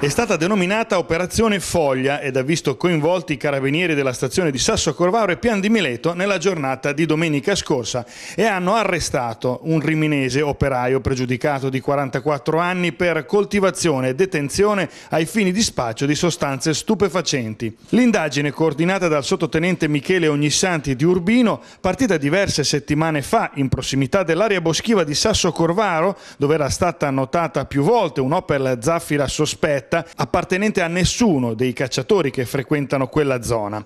È stata denominata Operazione Foglia ed ha visto coinvolti i carabinieri della stazione di Sasso Corvaro e Pian di Mileto nella giornata di domenica scorsa e hanno arrestato un riminese operaio pregiudicato di 44 anni per coltivazione e detenzione ai fini di spaccio di sostanze stupefacenti. L'indagine coordinata dal sottotenente Michele Ognissanti di Urbino, partita diverse settimane fa in prossimità dell'area boschiva di Sasso Corvaro, dove era stata notata più volte un'opera Zaffira sospetta, stretta appartenente a nessuno dei cacciatori che frequentano quella zona.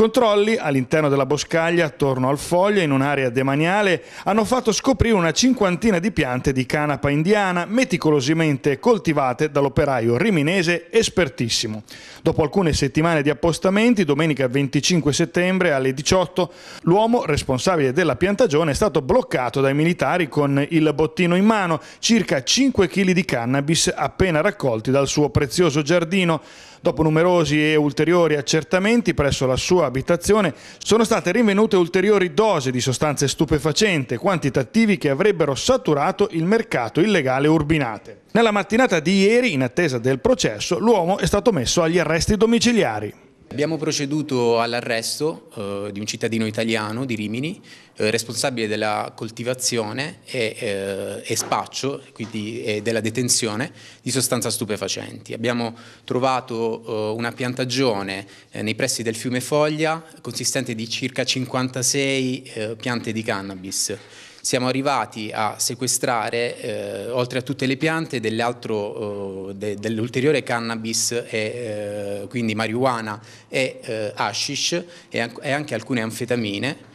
Controlli all'interno della boscaglia attorno al foglio in un'area demaniale hanno fatto scoprire una cinquantina di piante di canapa indiana meticolosamente coltivate dall'operaio riminese espertissimo. Dopo alcune settimane di appostamenti, domenica 25 settembre alle 18, l'uomo responsabile della piantagione è stato bloccato dai militari con il bottino in mano, circa 5 kg di cannabis appena raccolti dal suo prezioso giardino. Dopo numerosi e ulteriori accertamenti presso la sua abitazione sono state rinvenute ulteriori dosi di sostanze stupefacenti, quantitativi che avrebbero saturato il mercato illegale Urbinate. Nella mattinata di ieri, in attesa del processo, l'uomo è stato messo agli arresti domiciliari. Abbiamo proceduto all'arresto eh, di un cittadino italiano di Rimini, eh, responsabile della coltivazione e, eh, e spaccio, quindi e della detenzione di sostanze stupefacenti. Abbiamo trovato eh, una piantagione eh, nei pressi del fiume Foglia consistente di circa 56 eh, piante di cannabis siamo arrivati a sequestrare, eh, oltre a tutte le piante, eh, de, dell'ulteriore cannabis, e, eh, quindi marijuana e eh, hashish e, e anche alcune anfetamine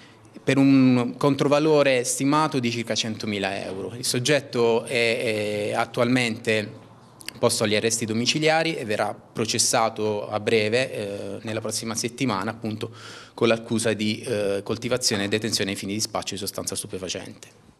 per un controvalore stimato di circa 100.000 euro. Il soggetto è, è attualmente posto agli arresti domiciliari e verrà processato a breve, eh, nella prossima settimana, appunto con l'accusa di eh, coltivazione e detenzione ai fini di spaccio di sostanza stupefacente.